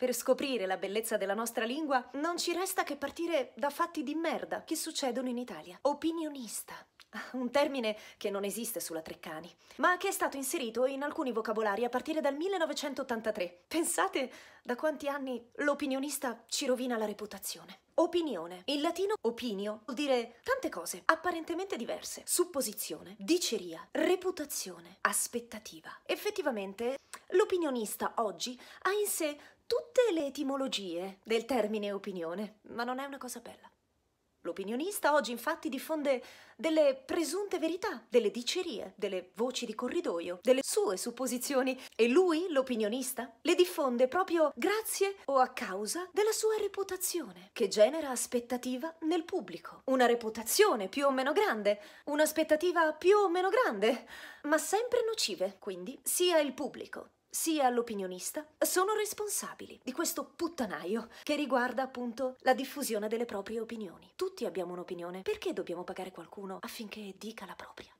Per scoprire la bellezza della nostra lingua non ci resta che partire da fatti di merda che succedono in Italia. Opinionista. Ah, un termine che non esiste sulla Treccani, ma che è stato inserito in alcuni vocabolari a partire dal 1983. Pensate da quanti anni l'opinionista ci rovina la reputazione. Opinione. In latino opinio vuol dire tante cose apparentemente diverse. Supposizione, diceria, reputazione, aspettativa. Effettivamente L'opinionista oggi ha in sé tutte le etimologie del termine opinione, ma non è una cosa bella. L'opinionista oggi infatti diffonde delle presunte verità, delle dicerie, delle voci di corridoio, delle sue supposizioni e lui, l'opinionista, le diffonde proprio grazie o a causa della sua reputazione, che genera aspettativa nel pubblico. Una reputazione più o meno grande, un'aspettativa più o meno grande, ma sempre nocive, quindi, sia il pubblico sia all'opinionista sono responsabili di questo puttanaio che riguarda appunto la diffusione delle proprie opinioni. Tutti abbiamo un'opinione, perché dobbiamo pagare qualcuno affinché dica la propria?